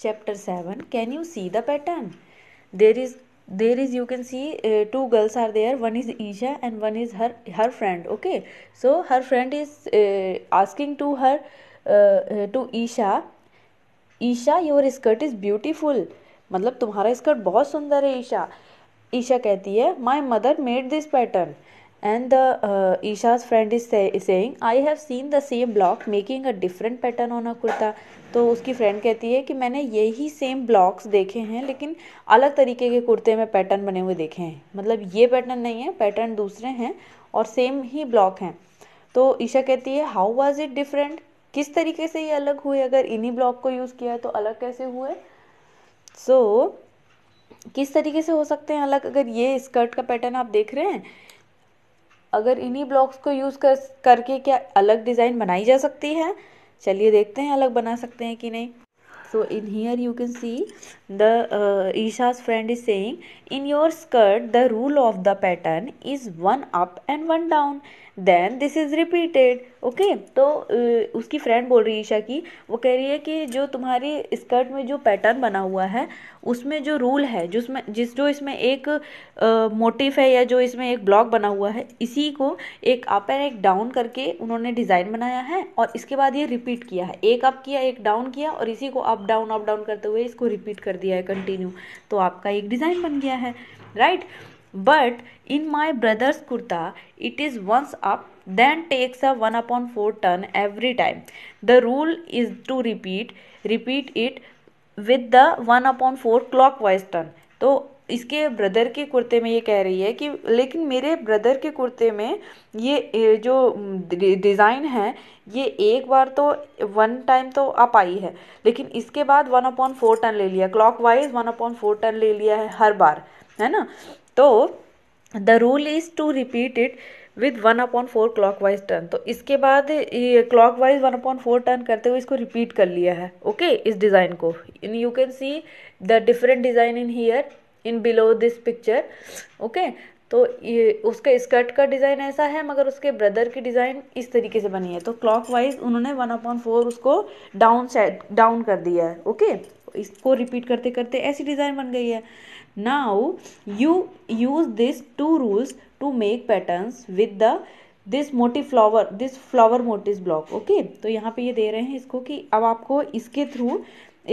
Chapter seven can you see the pattern there is there is you can see two girls are there one is Isha and one is her her friend okay so her friend is asking to her to Isha Isha your skirt is beautiful मतलब तुम्हारा skirt बहुत सुंदर है ईशा ईशा कहती है my mother made this pattern and the uh, Isha's friend is say, saying I have seen the same block making a different pattern on a kurta तो उसकी friend कहती है कि मैंने यही सेम ब्लॉक्स देखे हैं लेकिन अलग तरीके के कुर्ते में पैटर्न बने हुए देखे हैं मतलब ये पैटर्न नहीं है पैटर्न दूसरे हैं और सेम ही ब्लॉक हैं तो ईशा कहती है हाउ वाज इट डिफरेंट किस तरीके से ये अलग हुए अगर इन्हीं ब्लॉक को यूज़ किया है तो अलग कैसे हुए सो so, किस तरीके से हो सकते हैं अलग अगर ये स्कर्ट का पैटर्न आप देख रहे हैं अगर इन्हीं ब्लॉक्स को यूज़ कर करके क्या अलग डिज़ाइन बनाई जा सकती है चलिए देखते हैं अलग बना सकते हैं कि नहीं so in here you can see the uh, friend is is in your skirt the rule of the pattern is one up and one down then this is repeated okay तो uh, उसकी friend बोल रही है ईशा की वो कह रही है कि जो तुम्हारी स्कर्ट में जो पैटर्न बना हुआ है उसमें जो रूल है जिसमें जिस जो इसमें एक मोटिफ uh, है या जो इसमें एक ब्लॉक बना हुआ है इसी को एक अप एंड एक डाउन करके उन्होंने डिज़ाइन बनाया है और इसके बाद ये रिपीट किया है एक अप किया एक डाउन किया और इसी को up up down up down करते हुए इसको रिपीट कर दिया है कंटिन्यू तो आपका एक डिज़ाइन बन गया है right but in my brother's kurta it is once up then takes a one upon four turn every time the rule is to repeat repeat it with the one upon four clockwise turn तो इसके brother के कुर्ते में ये कह रही है कि लेकिन मेरे ब्रदर के कुर्ते में ये जो डिज़ाइन है ये एक बार तो वन टाइम तो आप आई है लेकिन इसके बाद वन अपॉन फोर टन ले लिया clockwise one upon four turn ले लिया है हर बार है ना तो the rule is to repeat it with one upon four clockwise turn तो इसके बाद clockwise one upon four turn करते हुए इसको रिपीट कर लिया है ओके okay? इस डिज़ाइन को in you can see the different design in here in below this picture okay तो ये उसका स्कर्ट का डिज़ाइन ऐसा है मगर उसके ब्रदर की डिज़ाइन इस तरीके से बनी है तो क्लॉक वाइज उन्होंने वन अपॉइंट फोर उसको डाउन सेट डाउन कर दिया है ओके इसको रिपीट करते करते ऐसी डिज़ाइन बन गई है now you use this two rules to make patterns with the this motif flower this flower motif block okay तो यहाँ पे ये दे रहे हैं इसको कि अब आपको इसके थ्रू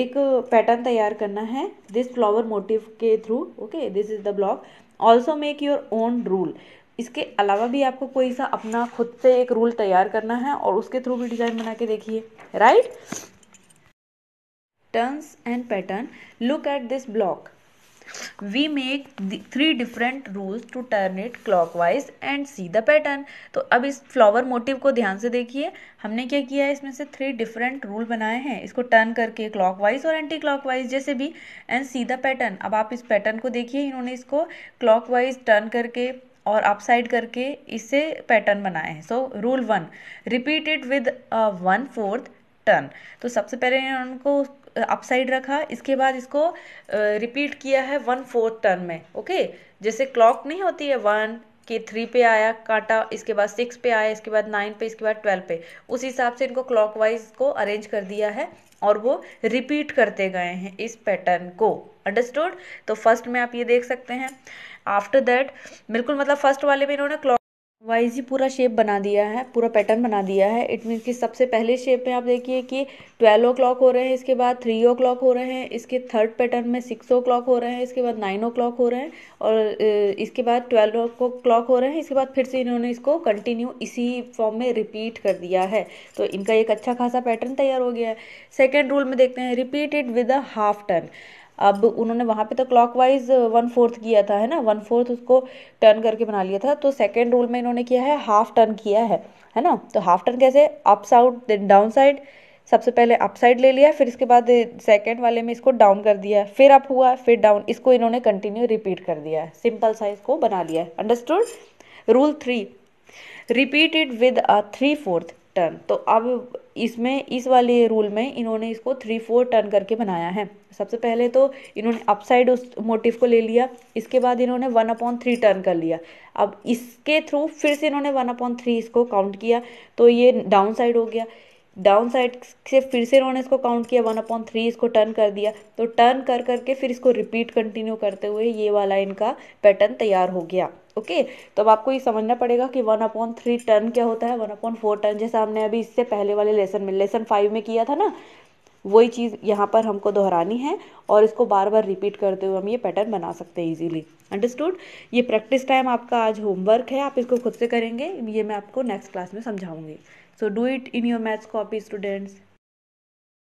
एक पैटर्न तैयार करना है दिस फ्लावर मोटिव के through okay this is the block also make your own rule इसके अलावा भी आपको कोई सा अपना खुद से एक रूल तैयार करना है और उसके थ्रू भी डिज़ाइन बना के देखिए right turns and pattern look at this block we make three different rules to turn it clockwise and see the pattern तो अब इस फ्लावर मोटिव को ध्यान से देखिए हमने क्या किया है इसमें से थ्री डिफरेंट रूल बनाए हैं इसको टर्न करके क्लॉकवाइज और एंटी क्लॉकवाइज जैसे भी एंड सी द पैटर्न अब आप इस पैटर्न को देखिए इन्होंने इसको क्लॉकवाइज टर्न करके और अपसाइड करके इससे पैटर्न बनाए हैं so rule one repeat it with one fourth turn तो सबसे पहले उनको अपसाइड रखा इसके बाद इसको रिपीट किया है वन फोर्थ टर्न में ओके जैसे क्लॉक नहीं होती है वन के थ्री पे आया काटा इसके बाद सिक्स पे आया इसके बाद नाइन पे इसके बाद ट्वेल्व पे उस हिसाब से इनको क्लॉकवाइज को अरेंज कर दिया है और वो रिपीट करते गए हैं इस पैटर्न को अंडरस्टूड तो फर्स्ट में आप ये देख सकते हैं आफ्टर दैट बिल्कुल मतलब फर्स्ट वाले में इन्होंने क्लॉक वाइज ही पूरा शेप बना दिया है पूरा पैटर्न बना दिया है इट मीन कि सबसे पहले शेप में आप देखिए कि ट्वेल्व ओ क्लॉक हो रहे हैं इसके बाद थ्री ओ क्लॉक हो रहे हैं इसके थर्ड पैटर्न में सिक्स ओ क्लॉक हो रहे हैं इसके बाद नाइन ओ क्लॉक हो रहे हैं और इसके बाद ट्वेल्व ओ क्लॉक हो रहे हैं इसके बाद फिर से इन्होंने इसको कंटिन्यू इसी फॉर्म में रिपीट कर दिया है तो इनका एक अच्छा खासा पैटर्न तैयार हो गया है सेकेंड रूल में देखते हैं repeat it with a half turn अब उन्होंने वहाँ पे तो वाइज वन फोर्थ किया था है ना वन फोर्थ उसको टर्न करके बना लिया था तो सेकेंड रूल में इन्होंने किया है हाफ टर्न किया है है ना तो हाफ टर्न कैसे up side then down side सबसे पहले अप साइड ले लिया फिर इसके बाद सेकेंड वाले में इसको डाउन कर दिया फिर अप हुआ फिर डाउन इसको इन्होंने कंटिन्यू रिपीट कर दिया है सिंपल साइज को बना लिया है understood rule three repeated with a three fourth turn तो अब इसमें इस वाले रूल में इन्होंने इसको थ्री फोर टर्न करके बनाया है सबसे पहले तो इन्होंने अपसाइड उस मोटिव को ले लिया इसके बाद इन्होंने वन अपॉन थ्री टर्न कर लिया अब इसके थ्रू फिर से इन्होंने वन अपॉन थ्री इसको काउंट किया तो ये डाउन साइड हो गया डाउन साइड से फिर से इन्होंने इसको काउंट किया वन अपॉन थ्री इसको टर्न कर दिया तो टर्न कर करके फिर इसको रिपीट कंटिन्यू करते हुए ये वाला इनका पैटर्न तैयार हो गया ओके तो अब आपको ये समझना पड़ेगा कि वन अपॉन थ्री टर्न क्या होता है वन अपॉन फोर टर्न जैसा हमने अभी इससे पहले वाले लेसन में लेसन फाइव में किया था ना वही चीज़ यहाँ पर हमको दोहरानी है और इसको बार बार रिपीट करते हुए हम ये पैटर्न बना सकते हैं इजीली अंडरस्टूड ये प्रैक्टिस टाइम आपका आज होमवर्क है आप इसको खुद से करेंगे ये मैं आपको नेक्स्ट क्लास में समझाऊंगी so do it in your maths copy students